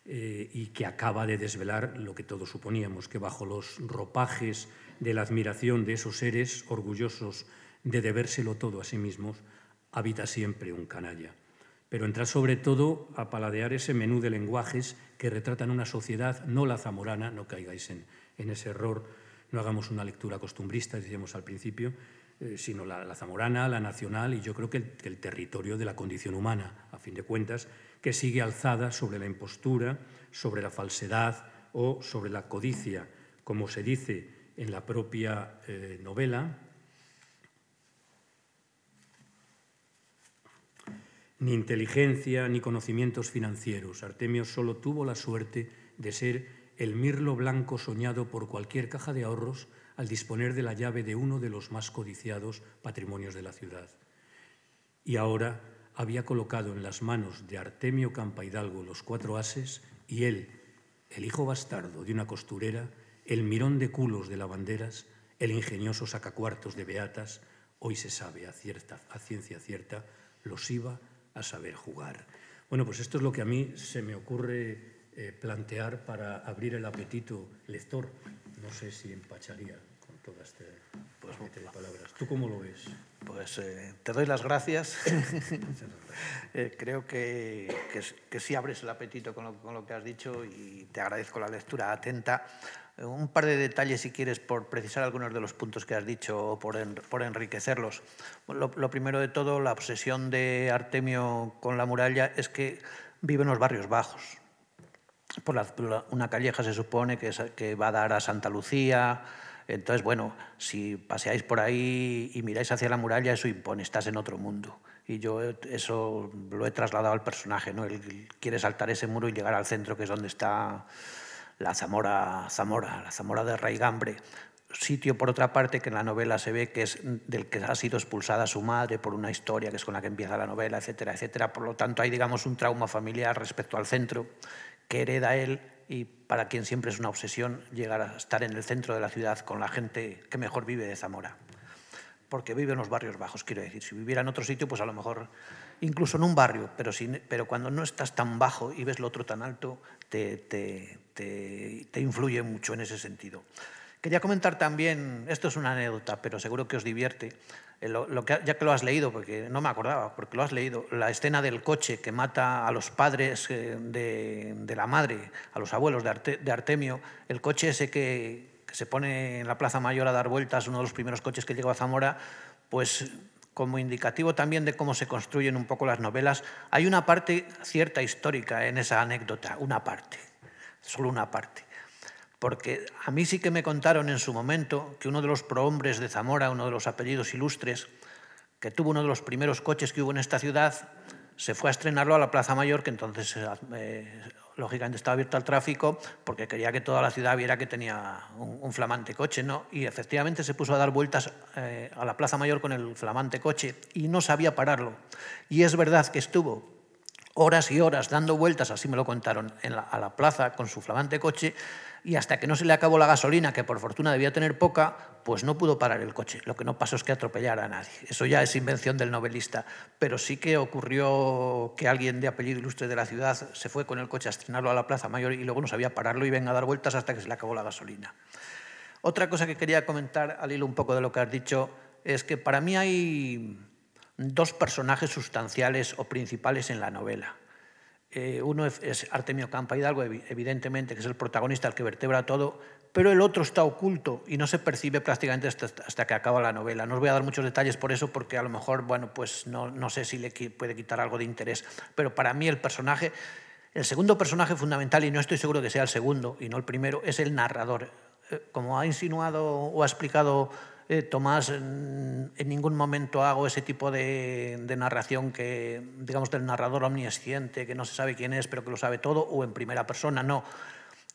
eh, y que acaba de desvelar lo que todos suponíamos, que bajo los ropajes de la admiración de esos seres orgullosos de debérselo todo a sí mismos, habita siempre un canalla pero entrar sobre todo a paladear ese menú de lenguajes que retratan una sociedad, no la zamorana, no caigáis en, ese error, no hagamos una lectura costumbrista, decíamos al principio, eh, sino la, zamorana, la nacional y yo creo que el, territorio de la condición humana, a fin de cuentas, que sigue alzada sobre la impostura, sobre la falsedad o sobre la codicia, como se dice en la propia eh, novela, ni inteligencia, ni conocimientos financieros. Artemio solo tuvo la suerte de ser el mirlo blanco soñado por cualquier caja de ahorros al disponer de la llave de uno de los más codiciados patrimonios de la ciudad. Y ahora había colocado en las manos de Artemio Campa Hidalgo los cuatro ases y él, el hijo bastardo de una costurera, el mirón de culos de lavanderas, el ingenioso sacacuartos de beatas, hoy se sabe a, a ciencia cierta, los iba a saber jugar. Bueno, pues esto es lo que a mí se me ocurre eh, plantear para abrir el apetito lector. No sé si empacharía con todas estas palabras. ¿Tú cómo lo ves? Pues eh, te doy las gracias. Eh, creo que, que, sí abres el apetito con lo, que has dicho y te agradezco la lectura atenta. un par de detalles, si quieres, por precisar algunos de los puntos que has dicho o por, enriquecerlos. lo primero de todo, la obsesión de Artemio con la muralla es que vive en los barrios bajos por, una calleja se supone que, va a dar a Santa Lucía, entonces, bueno, si paseáis por ahí y miráis hacia la muralla, eso impone, estás en otro mundo. Y yo eso lo he trasladado al personaje, ¿no? Él quiere saltar ese muro y llegar al centro, que es donde está la Zamora, Zamora, la Zamora de Raigambre. Sitio, por otra parte, que en la novela se ve que es del que ha sido expulsada su madre por una historia que es con la que empieza la novela, etcétera, etcétera. Por lo tanto, hay, digamos, un trauma familiar respecto al centro que hereda él y para quien siempre es una obsesión llegar a estar en el centro de la ciudad con la gente que mejor vive de Zamora. Porque vive en los barrios bajos, quiero decir. Si viviera en otro sitio, pues a lo mejor incluso en un barrio, pero, pero cuando no estás tan bajo y ves lo otro tan alto, te influye mucho en ese sentido. Quería comentar también, esto es una anécdota, pero seguro que os divierte, lo, que, ya que lo has leído, porque no me acordaba, porque lo has leído, la escena del coche que mata a los padres eh, de, la madre, a los abuelos de, Artemio, el coche ese que, que, se pone en la Plaza Mayor a dar vueltas, uno de los primeros coches que llegó a Zamora, pues como indicativo también de cómo se construyen un poco las novelas, hay una parte cierta histórica en esa anécdota, una parte, solo una parte porque a mí sí que me contaron en su momento que uno de los prohombres de Zamora, uno de los apellidos ilustres, que tuvo uno de los primeros coches que hubo en esta ciudad, se fue a estrenarlo a la Plaza Mayor, que entonces eh, eh, lógicamente estaba abierto al tráfico, porque quería que toda la ciudad viera que tenía un, flamante coche, ¿no? Y efectivamente se puso a dar vueltas eh, a la Plaza Mayor con el flamante coche y no sabía pararlo. Y es verdad que estuvo horas y horas dando vueltas, así me lo contaron, a la plaza con su flamante coche, y hasta que no se le acabó la gasolina, que por fortuna debía tener poca, pues no pudo parar el coche. Lo que no pasó es que atropellara a nadie. Eso ya es invención del novelista. Pero sí que ocurrió que alguien de apellido ilustre de la ciudad se fue con el coche a estrenarlo a la Plaza Mayor y luego no sabía pararlo y venga a dar vueltas hasta que se le acabó la gasolina. Otra cosa que quería comentar al hilo un poco de lo que has dicho es que para mí hay dos personajes sustanciales o principales en la novela. Eh, uno es Artemio Campa Hidalgo, evidentemente, que es el protagonista, el que vertebra todo, pero el otro está oculto y no se percibe prácticamente hasta, hasta, que acaba la novela. No os voy a dar muchos detalles por eso, porque a lo mejor, bueno, pues no, no sé si le puede quitar algo de interés, pero para mí el personaje, el segundo personaje fundamental, y no estoy seguro que sea el segundo y no el primero, es el narrador. Eh, como ha insinuado o ha explicado eh, Tomás en, ningún momento hago ese tipo de, narración que, digamos, del narrador omnisciente, que no se sabe quién es, pero que lo sabe todo, o en primera persona, no.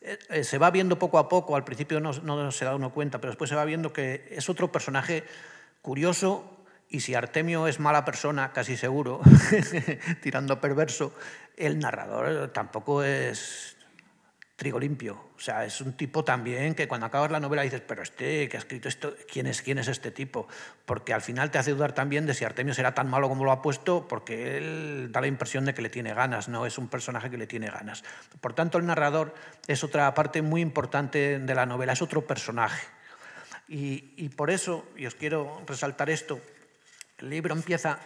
Eh, eh, se va viendo poco a poco, al principio no, se da uno cuenta, pero después se va viendo que es otro personaje curioso, y si Artemio es mala persona, casi seguro, tirando perverso, el narrador tampoco es trigo limpio. O sea, es un tipo también que cuando acabas la novela dices, pero este que ha escrito esto, ¿quién es, quién es este tipo? Porque al final te hace dudar también de si Artemio será tan malo como lo ha puesto, porque él da la impresión de que le tiene ganas, no es un personaje que le tiene ganas. Por tanto, el narrador es otra parte muy importante de la novela, es otro personaje. Y, por eso, y os quiero resaltar esto, el libro empieza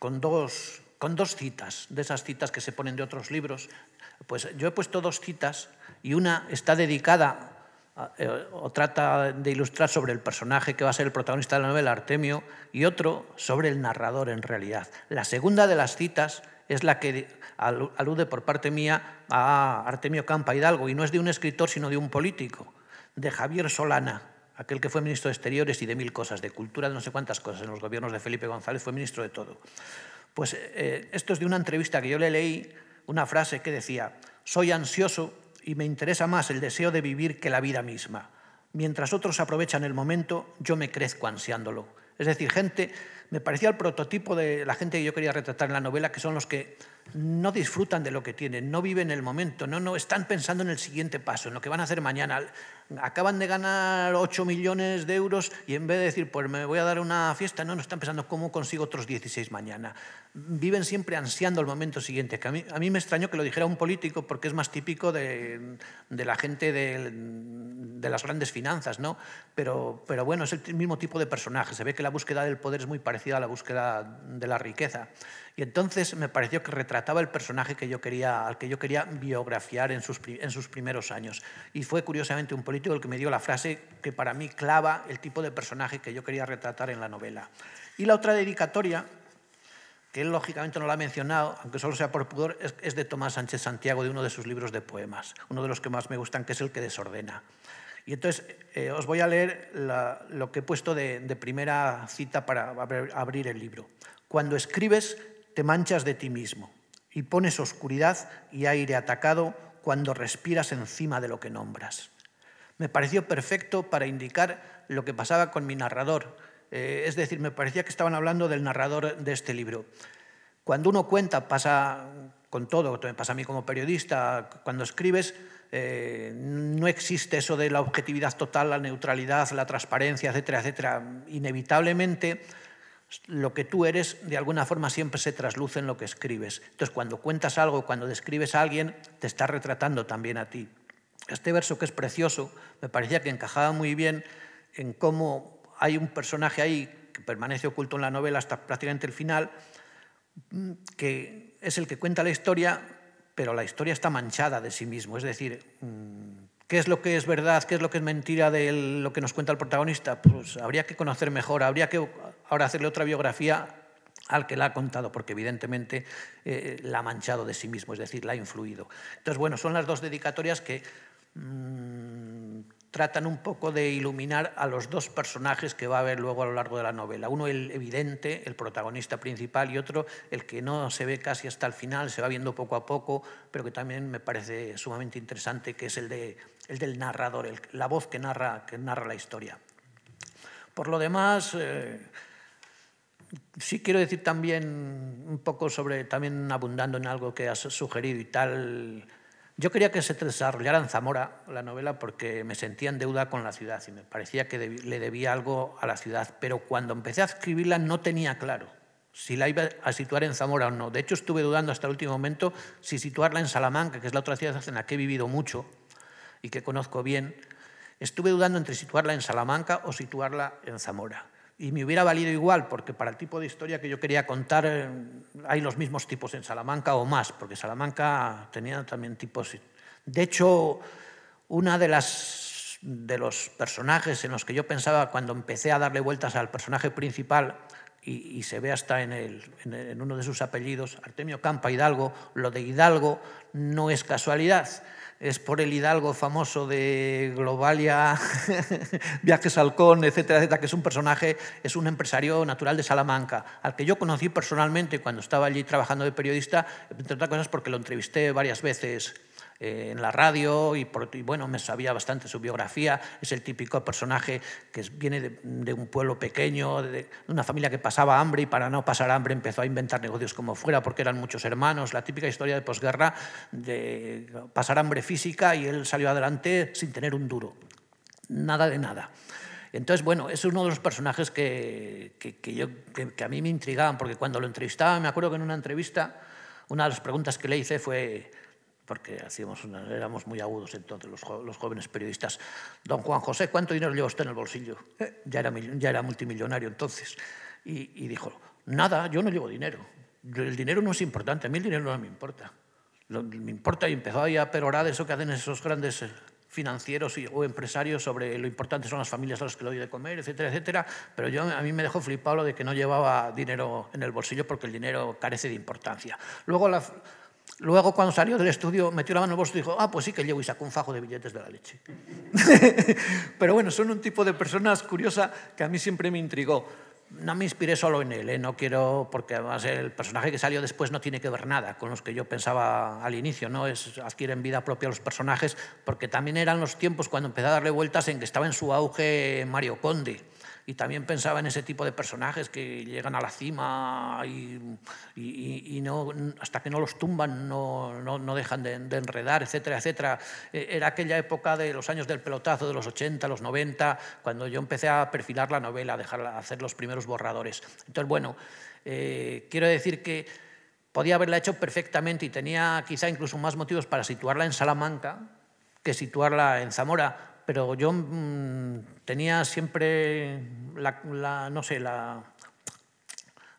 con dos, con dos citas, de esas citas que se ponen de otros libros, pues yo he puesto dos citas y una está dedicada eh, o trata de ilustrar sobre el personaje que va a ser el protagonista de la novela, Artemio, y otro sobre el narrador en realidad. La segunda de las citas es la que alude por parte mía a Artemio Campa Hidalgo, y no es de un escritor, sino de un político, de Javier Solana, aquel que fue ministro de Exteriores y de mil cosas, de cultura, de no sé cuántas cosas, en los gobiernos de Felipe González fue ministro de todo. Pues eh, esto es de una entrevista que yo le leí una frase que decía, soy ansioso y me interesa más el deseo de vivir que la vida misma. Mientras otros aprovechan el momento, yo me crezco ansiándolo. Es decir, gente, me parecía el prototipo de la gente que yo quería retratar en la novela, que son los que no disfrutan de lo que tienen, no viven el momento, no, no, están pensando en el siguiente paso, en lo que van a hacer mañana acaban de ganar 8 millones de euros y en vez de decir, pues me voy a dar una fiesta, no, no están pensando cómo consigo otros 16 mañana. Viven siempre ansiando el momento siguiente, que a mí, me extrañó que lo dijera un político porque es más típico de, de la gente de, de, las grandes finanzas, ¿no? Pero, pero bueno, es el mismo tipo de personaje, se ve que la búsqueda del poder es muy parecida a la búsqueda de la riqueza. Y entonces me pareció que retrataba el personaje que yo quería, al que yo quería biografiar en sus, en sus primeros años. Y fue curiosamente un político el que me dio la frase que para mí clava el tipo de personaje que yo quería retratar en la novela. Y la otra dedicatoria, que él lógicamente no la ha mencionado, aunque solo sea por pudor, es, de Tomás Sánchez Santiago, de uno de sus libros de poemas, uno de los que más me gustan, que es el que desordena. Y entonces eh, os voy a leer lo que he puesto de primera cita para abrir el libro. Cuando escribes, te manchas de ti mismo y pones oscuridad y aire atacado cuando respiras encima de lo que nombras me pareció perfecto para indicar lo que pasaba con mi narrador. Eh, es decir, me parecía que estaban hablando del narrador de este libro. Cuando uno cuenta, pasa con todo, pasa a mí como periodista, cuando escribes, eh, no existe eso de la objetividad total, la neutralidad, la transparencia, etcétera, etcétera. Inevitablemente, lo que tú eres de alguna forma siempre se trasluce en lo que escribes. Entonces, cuando cuentas algo, cuando describes a alguien, te estás retratando también a ti. Este verso, que es precioso, me parecía que encajaba muy bien en cómo hay un personaje ahí que permanece oculto en la novela hasta prácticamente el final, que es el que cuenta la historia, pero la historia está manchada de sí mismo. Es decir, mm, ¿qué es lo que es verdad, qué es lo que es mentira de lo que nos cuenta el protagonista? Pues habría que conocer mejor, habría que ahora hacerle otra biografía al que la ha contado, porque evidentemente eh, la ha manchado de sí mismo, es decir, la ha influido. Entonces, bueno, son las dos dedicatorias que Mm, tratan un poco de iluminar a los dos personajes que va a haber luego a lo largo de la novela. Uno el evidente, el protagonista principal, y otro el que no se ve casi hasta el final, se va viendo poco a poco, pero que también me parece sumamente interesante, que es el, de, el del narrador, la voz que narra, que narra la historia. Por lo demás... Eh, sí quiero decir también un poco sobre, también abundando en algo que has sugerido y tal, yo quería que se desarrollara en Zamora la novela porque me sentía en deuda con la ciudad y me parecía que le debía algo a la ciudad, pero cuando empecé a escribirla no tenía claro si la iba a situar en Zamora o no. De hecho, estuve dudando hasta el último momento si situarla en Salamanca, que es la otra ciudad en la que he vivido mucho y que conozco bien. Estuve dudando entre situarla en Salamanca o situarla en Zamora y me hubiera valido igual, porque para el tipo de historia que yo quería contar eh, hay los mismos tipos en Salamanca o más, porque Salamanca tenía también tipos. De hecho, una de las de los personajes en los que yo pensaba cuando empecé a darle vueltas al personaje principal y, se ve hasta en uno de sus apellidos, Artemio Campa Hidalgo, lo de Hidalgo no es casualidad es por el hidalgo famoso de Globalia, Viajes Halcón, etcétera, etcétera, que es un personaje, es un empresario natural de Salamanca, al que yo conocí personalmente cuando estaba allí trabajando de periodista, entre otras cosas porque lo entrevisté varias veces en la radio y, bueno, me sabía bastante su biografía. Es el típico personaje que viene de, un pueblo pequeño, de, una familia que pasaba hambre y para no pasar hambre empezó a inventar negocios como fuera porque eran muchos hermanos. La típica historia de posguerra de pasar hambre física y él salió adelante sin tener un duro. Nada de nada. Entonces, bueno, es uno de los personajes que, que, yo, que, a mí me intrigaban, porque cuando lo entrevistaba, me acuerdo que en una entrevista, una de las preguntas que le hice fue, porque éramos muy agudos entonces los, jóvenes periodistas. Don Juan José, ¿cuánto dinero lleva usted en el bolsillo? Eh. ya, era, ya era multimillonario entonces. Y, dijo, nada, yo no llevo dinero. El dinero no es importante, a mí el dinero no me importa. me importa y empezó ahí a perorar eso que hacen esos grandes eh, financieros o empresarios sobre lo importante son las familias a las que le doy de comer, etcétera, etcétera. Pero yo, a mí me dejó flipado lo de que no llevaba dinero en el bolsillo porque el dinero carece de importancia. Luego la, Luego, cuando salió del estudio, metió la mano en el y dijo, ah, pues sí que llevo y sacó un fajo de billetes de la leche. Pero bueno, son un tipo de personas curiosa que a mí siempre me intrigó. No me inspiré solo en él, ¿eh? no quiero, porque además el personaje que salió después no tiene que ver nada con los que yo pensaba al inicio, ¿no? Es, adquieren vida propia los personajes, porque también eran los tiempos cuando empecé a darle vueltas en que estaba en su auge Mario Conde y también pensaba en ese tipo de personajes que llegan a la cima y, no, hasta que no los tumban no, dejan de, enredar, etcétera, etcétera. Eh, era aquella época de los años del pelotazo, de los 80, los 90, cuando yo empecé a perfilar la novela, a, hacer los primeros borradores. Entonces, bueno, eh, quiero decir que podía haberla hecho perfectamente y tenía quizá incluso más motivos para situarla en Salamanca que situarla en Zamora, pero yo mm, tenía siempre la, no sé, la,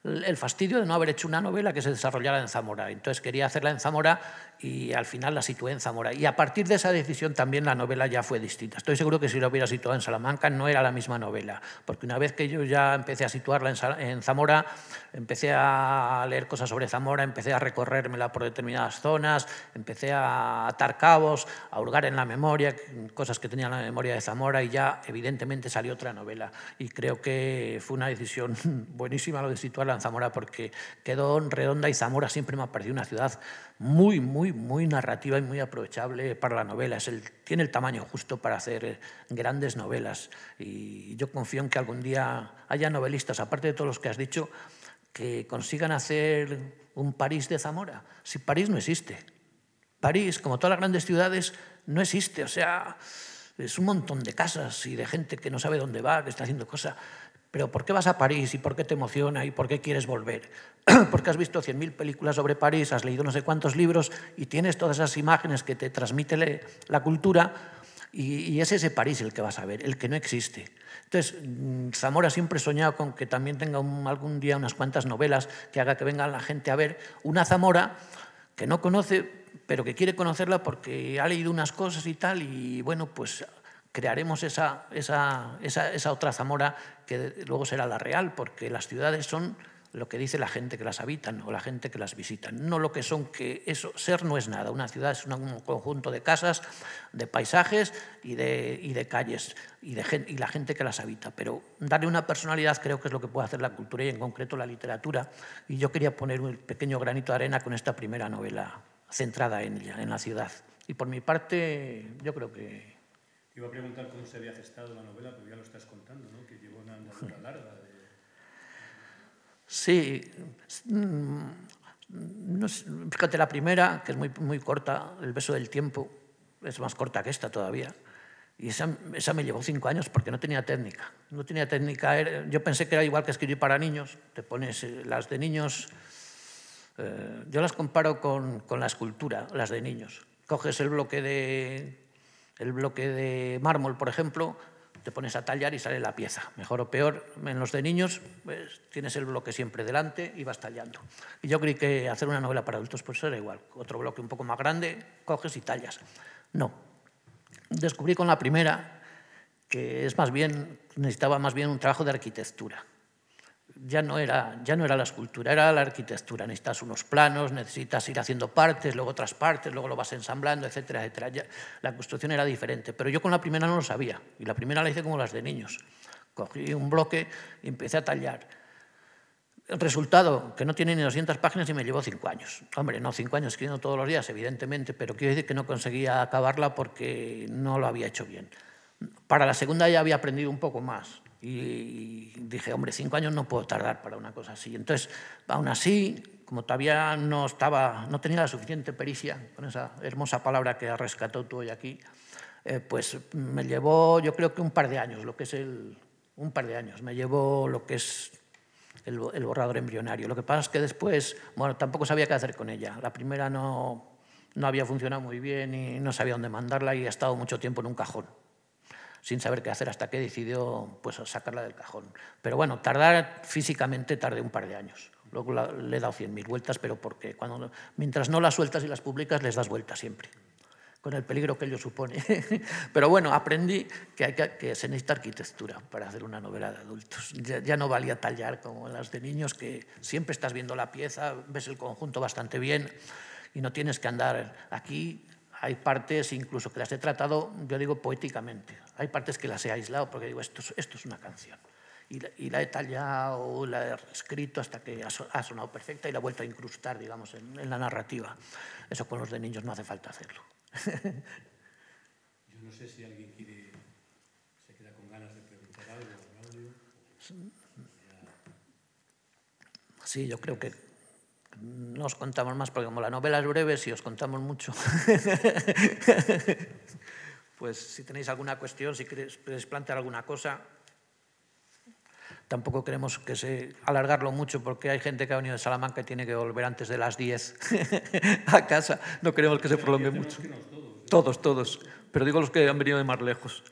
el fastidio de no haber hecho una novela que se desarrollara en Zamora. Entonces quería hacerla en Zamora y al final la situé en Zamora. Y a partir de esa decisión también la novela ya fue distinta. Estoy seguro que si la hubiera situado en Salamanca no era la misma novela, porque una vez que yo ya empecé a situarla en, Zamora, empecé a leer cosas sobre Zamora, empecé a recorrérmela por determinadas zonas, empecé a atar cabos, a hurgar en la memoria, cosas que tenía en la memoria de Zamora y ya evidentemente salió otra novela. Y creo que fue una decisión buenísima lo de situarla en Zamora porque quedó redonda y Zamora siempre me ha parecido una ciudad muy, muy, muy narrativa y muy aprovechable para la novela. tiene el tamaño justo para hacer eh, grandes novelas. Y yo confío en que algún día haya novelistas, aparte de todos los que has dicho, que consigan hacer un París de Zamora. Si París no existe. París, como todas las grandes ciudades, no existe. O sea, es un montón de casas y de gente que no sabe dónde va, que está haciendo cosas. Pero ¿por qué vas a París y por qué te emociona y por qué quieres volver? Porque has visto 100.000 películas sobre París, has leído no sé cuántos libros y tienes todas esas imágenes que te transmite la cultura y, es ese París el que vas a ver, el que no existe. Entonces, mm, Zamora siempre soñado con que también tenga algún día unas cuantas novelas que haga que venga la gente a ver una Zamora que no conoce, pero que quiere conocerla porque ha leído unas cosas y tal, y bueno, pues crearemos esa, esa otra Zamora que luego será la real, porque las ciudades son lo que dice la gente que las habitan o la gente que las visita, no lo que son, que eso, ser no es nada, una ciudad es un conjunto de casas, de paisajes y de, y de calles y, de, y la gente que las habita, pero darle una personalidad creo que es lo que puede hacer la cultura y en concreto la literatura, y yo quería poner un pequeño granito de arena con esta primera novela centrada en ella, en la ciudad. Y por mi parte, yo creo que iba a preguntar cómo se había gestado la novela, pero ya lo estás contando, ¿no? Que llevó una andadura larga. Sí. Mm, fíjate, la primera, que es muy, muy corta, El beso del tiempo, es más corta que esta todavía. Y esa, me llevó cinco años porque no tenía técnica. No tenía técnica. Yo pensé que era igual que escribir para niños. Te pones eh, las de niños. Eh, yo las comparo con, la escultura, las de niños. Coges el bloque de el bloque de mármol, por ejemplo, te pones a tallar y sale la pieza. Mejor o peor, en los de niños pues, tienes el bloque siempre delante y vas tallando. Y yo creí que hacer una novela para adultos pues era igual. Otro bloque un poco más grande, coges y tallas. No. Descubrí con la primera que es más bien, necesitaba más bien un trabajo de arquitectura ya no, era, ya no era la escultura, era la arquitectura. Necesitas unos planos, necesitas ir haciendo partes, luego otras partes, luego lo vas ensamblando, etcétera, etcétera. la construcción era diferente, pero yo con la primera no lo sabía. Y la primera la hice como las de niños. Cogí un bloque y empecé a tallar. El resultado, que no tiene ni 200 páginas y me llevó cinco años. Hombre, no cinco años escribiendo todos los días, evidentemente, pero quiero decir que no conseguía acabarla porque no lo había hecho bien. Para la segunda ya había aprendido un poco más y dije, hombre, cinco años no puedo tardar para una cosa así. Entonces, aún así, como todavía no, estaba, no tenía la suficiente pericia, con esa hermosa palabra que rescató tú hoy aquí, eh, pues me llevó, yo creo que un par de años, lo que es el, un par de años, me llevó lo que es el borrador embrionario. Lo que pasa es que después, bueno, tampoco sabía qué hacer con ella. La primera no, no había funcionado muy bien y no sabía dónde mandarla y ha estado mucho tiempo en un cajón sin saber qué hacer hasta que decidió pues, sacarla del cajón. Pero bueno, tardar físicamente tardé un par de años. Luego le he dado 100.000 vueltas, pero porque cuando, mientras no las sueltas y las publicas, les das vueltas siempre, con el peligro que ello supone. pero bueno, aprendí que, hay que, que, se necesita arquitectura para hacer una novela de adultos. ya, no valía tallar como las de niños, que siempre estás viendo la pieza, ves el conjunto bastante bien y no tienes que andar aquí hay partes incluso que las he tratado, yo digo poéticamente, hay partes que las he aislado porque digo, esto, esto es una canción. Y la, he tallado, la he escrito hasta que ha sonado perfecta y la he vuelto a incrustar, digamos, en, la narrativa. Eso con los de niños no hace falta hacerlo. yo no sé si alguien quiere, se queda con ganas de preguntar algo. ¿no? Sí, yo creo que no os contamos más, porque como la novela es breve, si os contamos mucho, pues si tenéis alguna cuestión, si queréis plantear alguna cosa, tampoco queremos que se alargarlo mucho porque hay gente que ha venido de Salamanca y tiene que volver antes de las 10 a casa. No queremos que se prolongue mucho. ¿eh? Todos, todos. Pero digo los que han venido de más lejos.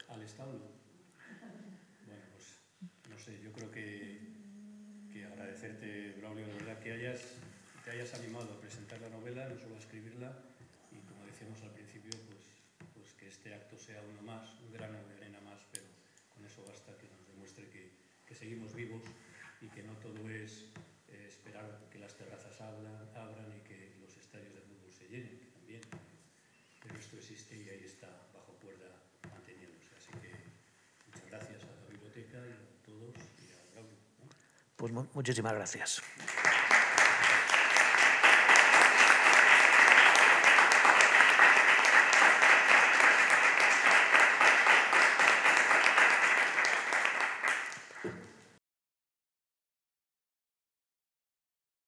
Pues muchísimas gracias.